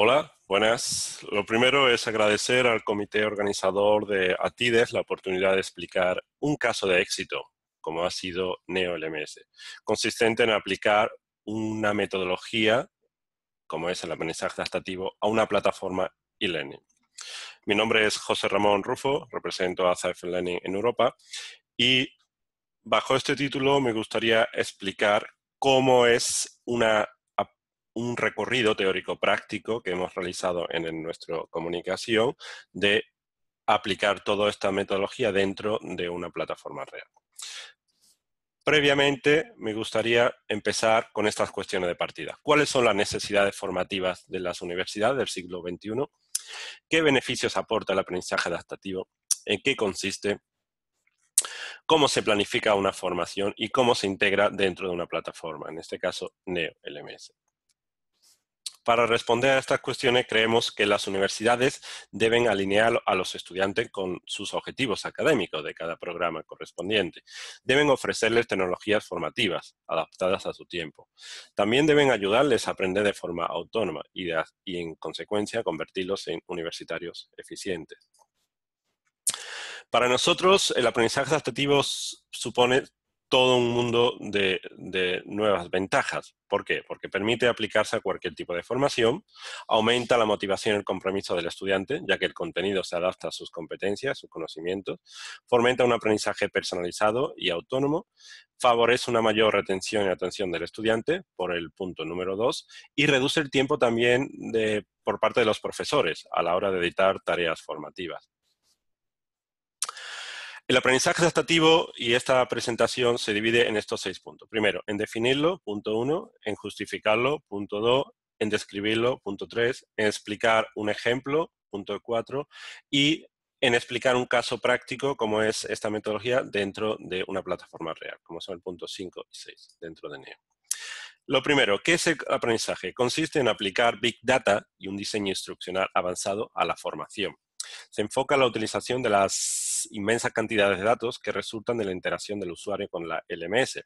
Hola, buenas. Lo primero es agradecer al comité organizador de ATIDES la oportunidad de explicar un caso de éxito, como ha sido NeoLMS, consistente en aplicar una metodología, como es el aprendizaje adaptativo, a una plataforma e-learning. Mi nombre es José Ramón Rufo, represento a Zef Learning en Europa y bajo este título me gustaría explicar cómo es una un recorrido teórico-práctico que hemos realizado en nuestra comunicación de aplicar toda esta metodología dentro de una plataforma real. Previamente, me gustaría empezar con estas cuestiones de partida. ¿Cuáles son las necesidades formativas de las universidades del siglo XXI? ¿Qué beneficios aporta el aprendizaje adaptativo? ¿En qué consiste? ¿Cómo se planifica una formación y cómo se integra dentro de una plataforma? En este caso, Neo LMS. Para responder a estas cuestiones, eh, creemos que las universidades deben alinear a los estudiantes con sus objetivos académicos de cada programa correspondiente. Deben ofrecerles tecnologías formativas adaptadas a su tiempo. También deben ayudarles a aprender de forma autónoma y, y en consecuencia, convertirlos en universitarios eficientes. Para nosotros, el aprendizaje adaptativo supone todo un mundo de, nuevas ventajas. ¿Por qué? Porque permite aplicarse a cualquier tipo de formación, aumenta la motivación y el compromiso del estudiante, ya que el contenido se adapta a sus competencias, sus conocimientos, fomenta un aprendizaje personalizado y autónomo, favorece una mayor retención y atención del estudiante, por el punto número dos, y reduce el tiempo también de, por parte de los profesores a la hora de editar tareas formativas. El aprendizaje adaptativo y esta presentación se divide en estos seis puntos. Primero, en definirlo, punto uno, en justificarlo, punto dos, en describirlo, punto tres, en explicar un ejemplo, punto cuatro, y en explicar un caso práctico como es esta metodología dentro de una plataforma real, como son el punto cinco y seis dentro de NEO. Lo primero, ¿qué es el aprendizaje? Consiste en aplicar Big Data y un diseño instruccional avanzado a la formación. Se enfoca la utilización de las inmensas cantidades de datos que resultan de la interacción del usuario con la LMS.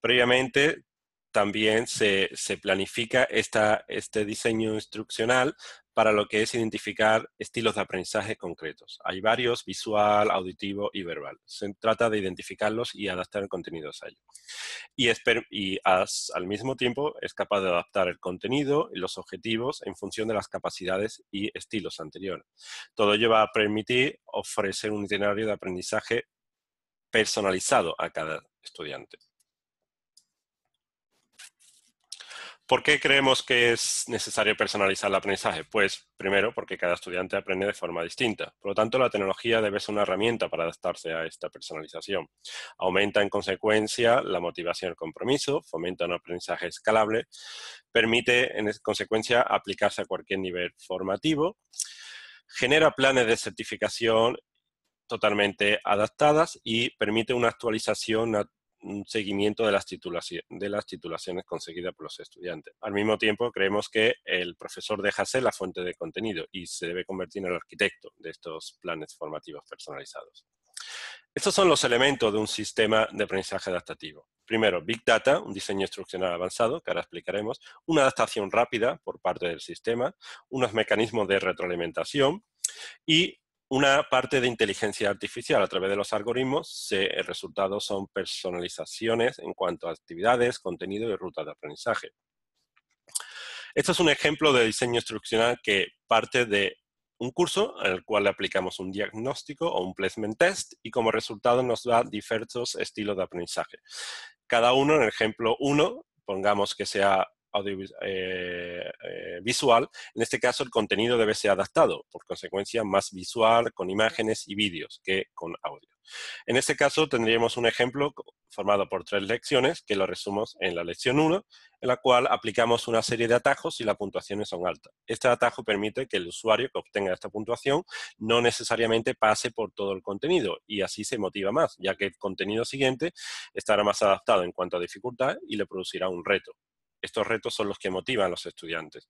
Previamente, también se, planifica este diseño instruccional para lo que es identificar estilos de aprendizaje concretos. Hay varios, visual, auditivo y verbal. Se trata de identificarlos y adaptar el contenido a ellos. Y, al mismo tiempo es capaz de adaptar el contenido y los objetivos en función de las capacidades y estilos anteriores. Todo ello va a permitir ofrecer un itinerario de aprendizaje personalizado a cada estudiante. ¿Por qué creemos que es necesario personalizar el aprendizaje? Pues primero porque cada estudiante aprende de forma distinta. Por lo tanto, la tecnología debe ser una herramienta para adaptarse a esta personalización. Aumenta en consecuencia la motivación y el compromiso, fomenta un aprendizaje escalable, permite en consecuencia aplicarse a cualquier nivel formativo, genera planes de certificación totalmente adaptadas y permite una actualización un seguimiento de las, titulaciones conseguidas por los estudiantes. Al mismo tiempo, creemos que el profesor deja ser la fuente de contenido y se debe convertir en el arquitecto de estos planes formativos personalizados. Estos son los elementos de un sistema de aprendizaje adaptativo. Primero, Big Data, un diseño instruccional avanzado, que ahora explicaremos, una adaptación rápida por parte del sistema, unos mecanismos de retroalimentación y una parte de inteligencia artificial a través de los algoritmos, el eh, resultado son personalizaciones en cuanto a actividades, contenido y rutas de aprendizaje. Esto es un ejemplo de diseño instruccional que parte de un curso al cual le aplicamos un diagnóstico o un placement test y como resultado nos da diversos estilos de aprendizaje. Cada uno, en el ejemplo 1, pongamos que sea eh, eh, visual, en este caso el contenido debe ser adaptado, por consecuencia más visual, con imágenes y vídeos que con audio. En este caso tendríamos un ejemplo formado por tres lecciones que lo resumimos en la lección 1, en la cual aplicamos una serie de atajos y las puntuaciones son altas. Este atajo permite que el usuario que obtenga esta puntuación no necesariamente pase por todo el contenido y así se motiva más, ya que el contenido siguiente estará más adaptado en cuanto a dificultad y le producirá un reto. Estos retos son los que motivan a los estudiantes.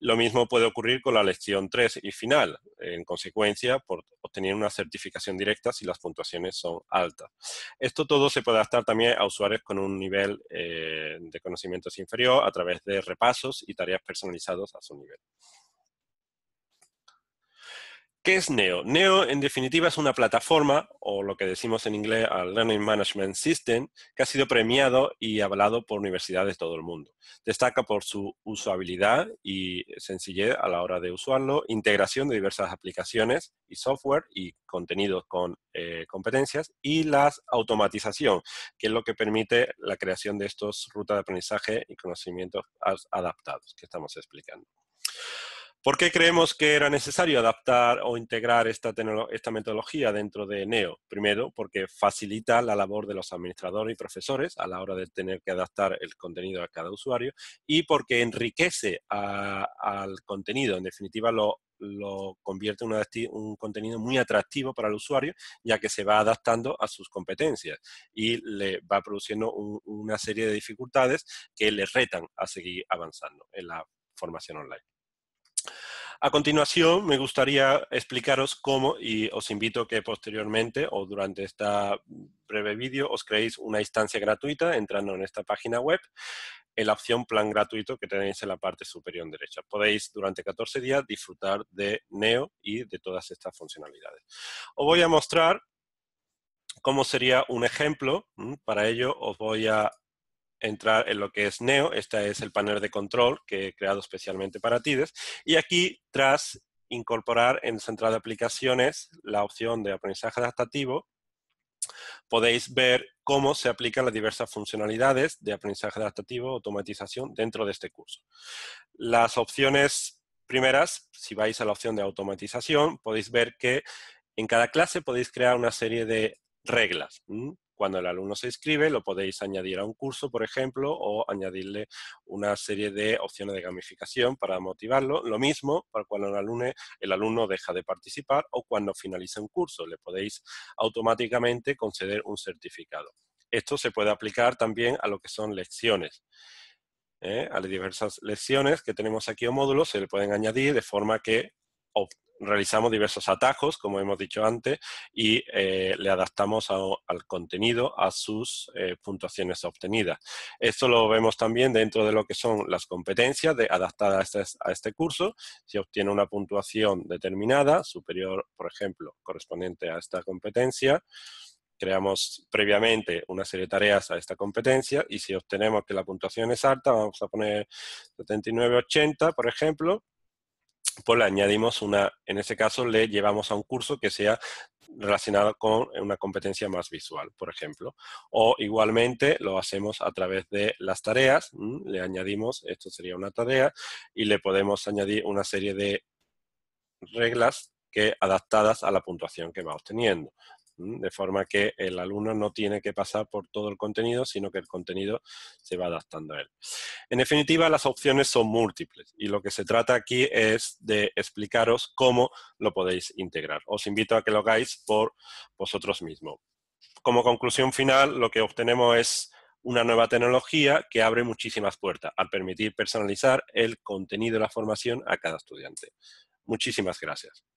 Lo mismo puede ocurrir con la lección 3 y final, en consecuencia, por obtener una certificación directa si las puntuaciones son altas. Esto todo se puede adaptar también a usuarios con un nivel eh, de conocimientos inferior a través de repasos y tareas personalizadas a su nivel. ¿Qué es Neo? Neo, en definitiva, es una plataforma, o lo que decimos en inglés, al Learning Management System, que ha sido premiado y avalado por universidades de todo el mundo. Destaca por su usabilidad y sencillez a la hora de usarlo, integración de diversas aplicaciones y software y contenidos con eh, competencias, y la automatización, que es lo que permite la creación de estos rutas de aprendizaje y conocimientos adaptados que estamos explicando. ¿Por qué creemos que era necesario adaptar o integrar esta, metodología dentro de NEO? Primero, porque facilita la labor de los administradores y profesores a la hora de tener que adaptar el contenido a cada usuario y porque enriquece al contenido, en definitiva lo, convierte en un contenido muy atractivo para el usuario, ya que se va adaptando a sus competencias y le va produciendo una serie de dificultades que le retan a seguir avanzando en la formación online. A continuación, me gustaría explicaros cómo, y os invito que posteriormente o durante este breve vídeo os creéis una instancia gratuita entrando en esta página web en la opción plan gratuito que tenéis en la parte superior derecha. Podéis durante 14 días disfrutar de Neo y de todas estas funcionalidades. Os voy a mostrar cómo sería un ejemplo. Para ello os voy a entrar en lo que es Neo. Este es el panel de control que he creado especialmente para TIDES. Y aquí, tras incorporar en central de aplicaciones la opción de aprendizaje adaptativo, podéis ver cómo se aplican las diversas funcionalidades de aprendizaje adaptativo, automatización dentro de este curso. Las opciones primeras, si vais a la opción de automatización, podéis ver que en cada clase podéis crear una serie de reglas. Cuando el alumno se inscribe, lo podéis añadir a un curso, por ejemplo, o añadirle una serie de opciones de gamificación para motivarlo. Lo mismo para cuando el alumno, el alumno deja de participar o cuando finaliza un curso. Le podéis automáticamente conceder un certificado. Esto se puede aplicar también a lo que son lecciones. ¿eh? A las diversas lecciones que tenemos aquí o módulos se le pueden añadir de forma que realizamos diversos atajos, como hemos dicho antes, y eh, le adaptamos al contenido a sus eh, puntuaciones obtenidas. Esto lo vemos también dentro de lo que son las competencias de, adaptadas a este, a este curso. Si obtiene una puntuación determinada, superior, por ejemplo, correspondiente a esta competencia, creamos previamente una serie de tareas a esta competencia y si obtenemos que la puntuación es alta, vamos a poner 79-80, por ejemplo, pues le añadimos una, en ese caso le llevamos a un curso que sea relacionado con una competencia más visual, por ejemplo. O igualmente lo hacemos a través de las tareas, le añadimos, esto sería una tarea, y le podemos añadir una serie de reglas que adaptadas a la puntuación que va obteniendo. De forma que el alumno no tiene que pasar por todo el contenido, sino que el contenido se va adaptando a él. En definitiva, las opciones son múltiples y lo que se trata aquí es de explicaros cómo lo podéis integrar. Os invito a que lo hagáis por vosotros mismos. Como conclusión final, lo que obtenemos es una nueva tecnología que abre muchísimas puertas al permitir personalizar el contenido de la formación a cada estudiante. Muchísimas gracias.